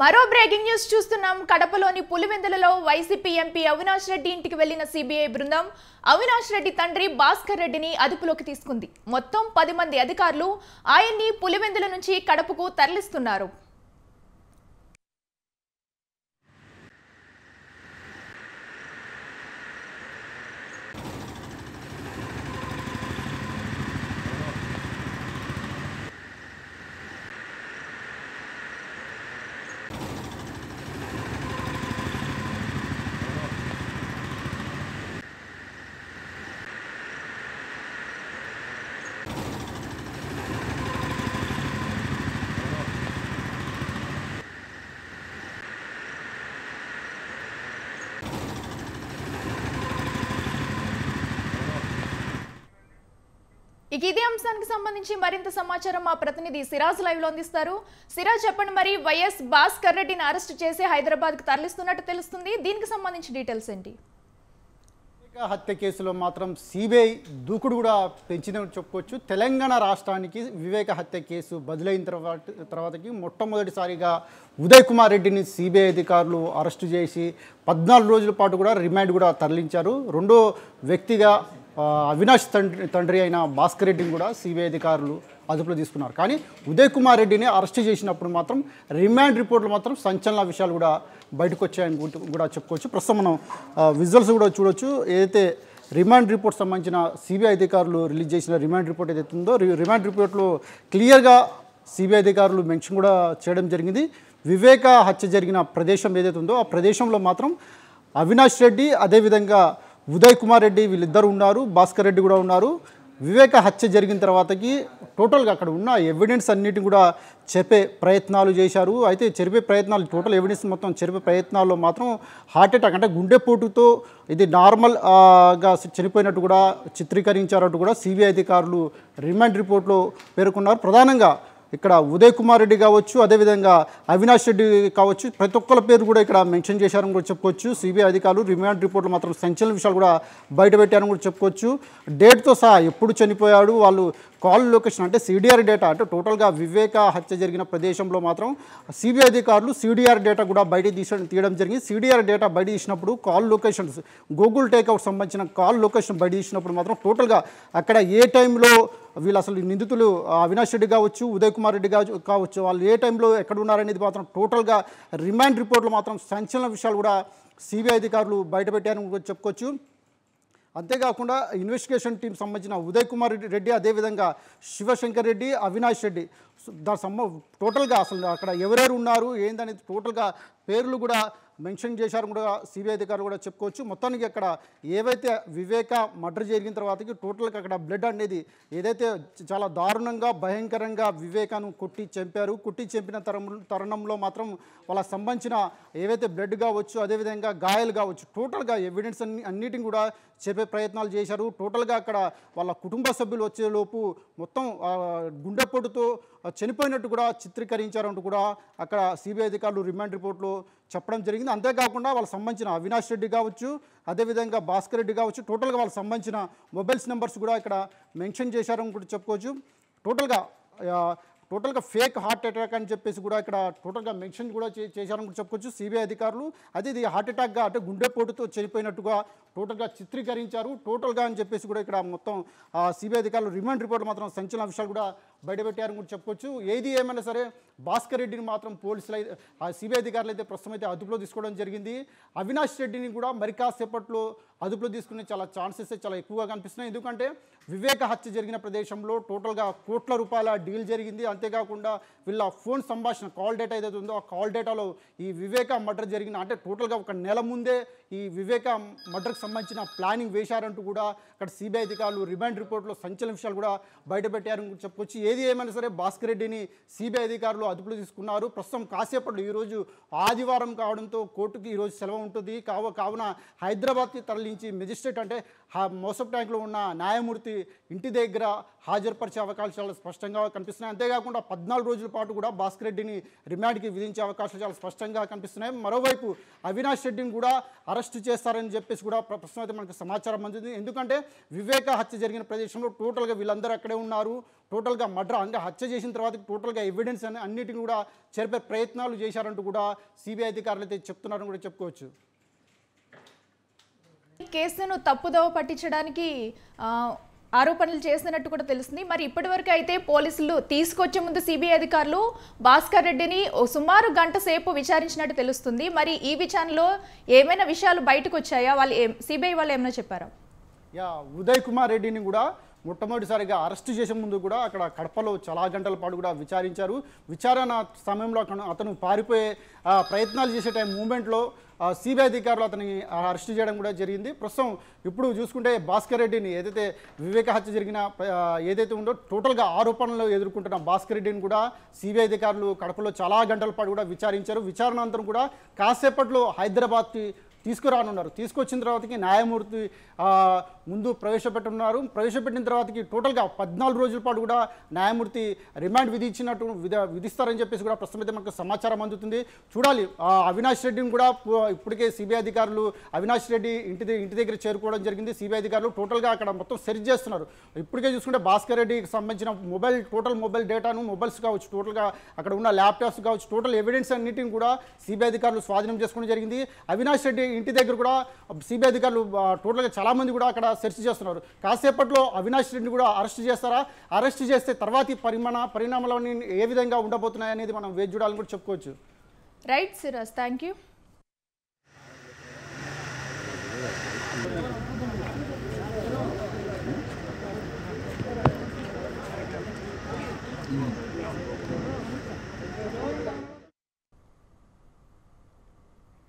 మరో breaking news చూస్తున్నాం కడపలోని పులివెందులలో వైసీపీ ఎంపీ అవినాష్ రెడ్డి ఇంటికి వెళ్లిన సిబిఐ బృందం అవినాష్ రెడ్డి తండ్రి భాస్కర్ రెడ్డిని అదుపులోకి తీసుకుంది మొత్తం పది మంది అధికారులు ఆయన్ని పులివెందుల నుంచి కడపకు తరలిస్తున్నారు ఇక ఇదే అంశానికి సంబంధించి మరింత సమాచారం మా ప్రతినిధి సిరాజ్ లైవ్ లో అందిస్తారు సిరాజ్ చెప్పండి మరి వైఎస్ భాస్కర్ రెడ్డిని అరెస్ట్ చేసి హైదరాబాద్ కు తరలిస్తున్నట్టు తెలుస్తుంది దీనికి సంబంధించి డీటెయిల్స్ ఏంటి హత్య కేసులో మాత్రం సిబిఐ దూకుడు కూడా పెంచిన చెప్పుకోవచ్చు తెలంగాణ రాష్ట్రానికి వివేక హత్య కేసు బదులైన తర్వాత తర్వాతకి మొట్టమొదటిసారిగా ఉదయ్ కుమార్ రెడ్డిని సిబిఐ అధికారులు అరెస్టు చేసి పద్నాలుగు రోజుల పాటు కూడా రిమాండ్ కూడా తరలించారు రెండో వ్యక్తిగా అవినాష్ తండ్రి తండ్రి అయిన భాస్కర్ రెడ్డిని కూడా సిబిఐ అధికారులు అదుపులో తీసుకున్నారు కానీ ఉదయ్ కుమార్ రెడ్డిని అరెస్ట్ చేసినప్పుడు మాత్రం రిమాండ్ రిపోర్ట్లు మాత్రం సంచలన విషయాలు కూడా బయటకు వచ్చాయని కూడా చెప్పుకోవచ్చు ప్రస్తుతం మనం విజువల్స్ కూడా చూడవచ్చు ఏదైతే రిమాండ్ రిపోర్ట్ సంబంధించిన సిబిఐ అధికారులు రిలీజ్ చేసిన రిమాండ్ రిపోర్ట్ ఏదైతే ఉందో రిమాండ్ రిపోర్ట్లో క్లియర్గా సిబిఐ అధికారులు మెన్షన్ కూడా చేయడం జరిగింది వివేక హత్య జరిగిన ప్రదేశం ఏదైతే ఉందో ఆ ప్రదేశంలో మాత్రం అవినాష్ రెడ్డి అదేవిధంగా ఉదయ్ కుమార్ రెడ్డి వీళ్ళిద్దరు ఉన్నారు భాస్కర్ రెడ్డి కూడా ఉన్నారు వివేక హత్య జరిగిన తర్వాతకి టోటల్గా అక్కడ ఉన్న ఎవిడెన్స్ అన్నిటిని కూడా చెప్పే ప్రయత్నాలు చేశారు అయితే చెరిపే ప్రయత్నాలు టోటల్ ఎవిడెన్స్ మొత్తం చెరిపే ప్రయత్నాల్లో మాత్రం హార్ట్ అటాక్ అంటే గుండెపోటుతో ఇది నార్మల్గా చనిపోయినట్టు కూడా చిత్రీకరించారంటూ కూడా సిబిఐ అధికారులు రిమాండ్ రిపోర్ట్లో పేర్కొన్నారు ప్రధానంగా ఇక్కడ ఉదయ్ కుమార్ రెడ్డి కావచ్చు అదేవిధంగా అవినాష్ రెడ్డి కావచ్చు ప్రతి ఒక్కరి పేరు కూడా ఇక్కడ మెన్షన్ చేశారని కూడా చెప్పుకోవచ్చు సిబిఐ అధికారులు రిమాండ్ రిపోర్ట్లు మాత్రం సంచలన విషయాలు కూడా బయటపెట్టారని కూడా చెప్పుకోవచ్చు డేట్తో సహా ఎప్పుడు చనిపోయాడు వాళ్ళు కాల్ లొకేషన్ అంటే సిడిఆర్ డేటా అంటే టోటల్గా వివేక హత్య జరిగిన ప్రదేశంలో మాత్రం సిబిఐ అధికారులు సిడిఆర్ డేటా కూడా బయట తీస తీయడం జరిగింది సిడిఆర్ డేటా బయట తీసినప్పుడు కాల్ లొకేషన్స్ గూగుల్ టేక్అవుట్ సంబంధించిన కాల్ లొకేషన్ బయట తీసినప్పుడు మాత్రం టోటల్గా అక్కడ ఏ టైంలో వీళ్ళు అసలు నిందితులు అవినాష్ రెడ్డి కావచ్చు ఉదయ్ కుమార్ రెడ్డి కావచ్చు వాళ్ళు ఏ టైంలో ఎక్కడ ఉన్నారనేది మాత్రం టోటల్గా రిమాండ్ రిపోర్ట్లు మాత్రం సంచలన విషయాలు కూడా సిబిఐ అధికారులు బయటపెట్టారని చెప్పుకోవచ్చు అంతేకాకుండా ఇన్వెస్టిగేషన్ టీం సంబంధించిన ఉదయ్ కుమార్ రెడ్డి అదేవిధంగా శివశంకర్ రెడ్డి అవినాష్ రెడ్డి దాని సంబంధ టోటల్గా అసలు అక్కడ ఎవరెవరు ఉన్నారు ఏందనేది టోటల్గా పేర్లు కూడా మెన్షన్ చేశారు కూడా సిబిఐ అధికారులు కూడా చెప్పుకోవచ్చు మొత్తానికి అక్కడ ఏవైతే వివేక మర్డర్ జరిగిన తర్వాతకి టోటల్గా అక్కడ బ్లడ్ అనేది ఏదైతే చాలా దారుణంగా భయంకరంగా వివేకాను కొట్టి చంపారు కొట్టి చంపిన తరం తరుణంలో మాత్రం వాళ్ళకి సంబంధించిన ఏవైతే బ్లడ్ కావచ్చు అదేవిధంగా గాయాలు కావచ్చు టోటల్గా ఎవిడెన్స్ అన్ని అన్నిటిని కూడా చెప్పే ప్రయత్నాలు చేశారు టోటల్గా అక్కడ వాళ్ళ కుటుంబ సభ్యులు వచ్చేలోపు మొత్తం గుండెపోటుతో చనిపోయినట్టు కూడా చిత్రీకరించారంటూ కూడా అక్కడ సిబిఐ అధికారులు రిమాండ్ రిపోర్ట్లో చెప్పడం జరిగింది అంతేకాకుండా వాళ్ళకి సంబంధించిన అవినాష్ రెడ్డి కావచ్చు అదేవిధంగా భాస్కర్ రెడ్డి కావచ్చు టోటల్గా వాళ్ళకి సంబంధించిన మొబైల్స్ నెంబర్స్ కూడా ఇక్కడ మెన్షన్ చేశారని కూడా చెప్పుకోవచ్చు టోటల్గా టోటల్గా ఫేక్ హార్ట్ అటాక్ అని చెప్పేసి కూడా ఇక్కడ టోటల్గా మెన్షన్ కూడా చేశారని కూడా చెప్పుకోవచ్చు సిబిఐ అధికారులు అదే ఇది హార్ట్ అటాక్గా అంటే గుండెపోటుతో చనిపోయినట్టుగా టోటల్గా చిత్రీకరించారు టోటల్గా అని చెప్పేసి కూడా ఇక్కడ మొత్తం సిబిఐ అధికారులు రిమాండ్ రిపోర్ట్ మాత్రం సంచలన విషయాలు కూడా బయటపెట్టారని కూడా చెప్పుకోవచ్చు ఏది ఏమైనా సరే భాస్కర్ రెడ్డిని మాత్రం పోలీసులు సిబిఐ అధికారులు అయితే ప్రస్తుతం అయితే అదుపులో తీసుకోవడం జరిగింది అవినాష్ రెడ్డిని కూడా మరి కాసేపట్లో అదుపులో తీసుకునే చాలా ఛాన్సెస్ చాలా ఎక్కువగా కనిపిస్తున్నాయి ఎందుకంటే వివేక హత్య జరిగిన ప్రదేశంలో టోటల్గా కోట్ల రూపాయల డీల్ జరిగింది అంతేకాకుండా వీళ్ళ ఫోన్ సంభాషణ కాల్ డేటా ఏదైతే ఉందో ఆ కాల్ డేటాలో ఈ వివేక మర్డర్ జరిగిన అంటే టోటల్గా ఒక నెల ముందే ఈ వివేక మర్డర్కి సంబంధించిన ప్లానింగ్ వేశారంటూ కూడా అక్కడ సిబిఐ అధికారులు రిమాండ్ రిపోర్ట్లో సంచలన విషయాలు కూడా బయటపెట్టారని చెప్పుకొచ్చి ఏది ఏమైనా సరే భాస్కర్ రెడ్డిని సిబిఐ అధికారులు అదుపులో తీసుకున్నారు ప్రస్తుతం కాసేపట్లో ఈరోజు ఆదివారం కావడంతో కోర్టుకి ఈరోజు సెలవు ఉంటుంది కావు కావున హైదరాబాద్కి తరలించి మెజిస్ట్రేట్ అంటే మోసపు ట్యాంక్లో ఉన్న న్యాయమూర్తి ఇంటి దగ్గర హాజరుపరిచే అవకాశాలు చాలా స్పష్టంగా కనిపిస్తున్నాయి అంతేకాకుండా పద్నాలుగు రోజుల పాటు కూడా భాస్కర్ రెడ్డిని రిమాండ్కి విధించే అవకాశాలు చాలా స్పష్టంగా కనిపిస్తున్నాయి మరోవైపు అవినాష్ రెడ్డిని కూడా అరెస్టు చేస్తారని చెప్పేసి కూడా ప్రశ్న అయితే మనకు సమాచారం అందింది ఎందుకంటే వివేక హత్య జరిగిన ప్రదేశంలో టోటల్గా వీళ్ళందరూ అక్కడే ఉన్నారు టోటల్గా మర్డర్ అంగా హత్య చేసిన తర్వాత టోటల్గా ఎవిడెన్స్ అని అన్నిటిని కూడా చేర్పే ప్రయత్నాలు చేశారంటూ కూడా సిబిఐ అధికారులు అయితే చెప్తున్నారని కూడా చెప్పుకోవచ్చు కేసును తప్పుదోవ పట్టించడానికి ఆరోపణలు చేసినట్టు కూడా తెలిసింది మరి ఇప్పటివరకు అయితే పోలీసులు తీసుకొచ్చే ముందు సిబిఐ అధికారులు భాస్కర్ రెడ్డిని సుమారు గంట సేపు విచారించినట్టు తెలుస్తుంది మరి ఈ విచారణలో ఏమైనా విషయాలు బయటకు వచ్చాయా వాళ్ళు సిబిఐ వాళ్ళు ఏమైనా చెప్పారా యా ఉదయ్ కుమార్ రెడ్డిని కూడా మొట్టమొదటిసారిగా అరెస్ట్ చేసే ముందు కూడా అక్కడ కడపలో చాలా గంటల పాటు కూడా విచారించారు విచారణ సమయంలో అతను పారిపోయే ప్రయత్నాలు చేసే టైం మూమెంట్లో సిబిఐ అధికారులు అతని అరెస్ట్ చేయడం కూడా జరిగింది ప్రస్తుతం ఇప్పుడు చూసుకుంటే భాస్కర్ రెడ్డిని ఏదైతే వివేక హత్య జరిగిన ఏదైతే ఉందో టోటల్గా ఆరోపణలు ఎదుర్కొంటున్న భాస్కర్ రెడ్డిని కూడా సిబిఐ అధికారులు కడపలో చాలా గంటల పాటు కూడా విచారించారు విచారణ అంతరం కూడా కాసేపట్లో హైదరాబాద్కి తీసుకురానున్నారు తీసుకొచ్చిన తర్వాతకి న్యాయమూర్తి ముందు ప్రవేశపెట్టున్నారు ప్రవేశపెట్టిన తర్వాతకి టోటల్గా పద్నాలుగు రోజుల పాటు కూడా న్యాయమూర్తి రిమాండ్ విధించినట్టు విధ విధిస్తారని చెప్పేసి కూడా ప్రస్తుతం మనకు సమాచారం అందుతుంది చూడాలి అవినాష్ రెడ్డిని కూడా ఇప్పటికే సిబిఐ అధికారులు అవినాష్ రెడ్డి ఇంటి ఇంటి దగ్గర చేరుకోవడం జరిగింది సిబిఐ అధికారులు టోటల్గా అక్కడ మొత్తం సెర్చ్ చేస్తున్నారు ఇప్పటికే చూసుకుంటే భాస్కర్ రెడ్డికి సంబంధించిన మొబైల్ టోటల్ మొబైల్ డేటాను మొబైల్స్ కావచ్చు టోటల్గా అక్కడ ఉన్న ల్యాప్టాప్స్ కావచ్చు టోటల్ ఎవిడెన్స్ అన్నింటిని కూడా సిబిఐ అధికారులు స్వాధీనం చేసుకోవడం జరిగింది అవినాష్ రెడ్డి ఇంటి దగ్గర కూడా సిబిఐ అధికారులు టోటల్గా చాలామంది కూడా అక్కడ సెర్చ్ చేస్తున్నారు కాసేపట్లో అవినాష్ రెడ్డిని కూడా అరెస్ట్ చేస్తారా అరెస్ట్ చేస్తే తర్వాతి పరిమాణ పరిణామాలన్నీ ఏ విధంగా ఉండబోతున్నాయి అనేది మనం వేచి చూడాలని కూడా చెప్పుకోవచ్చు రైట్ సిరాజ్ థ్యాంక్ యూ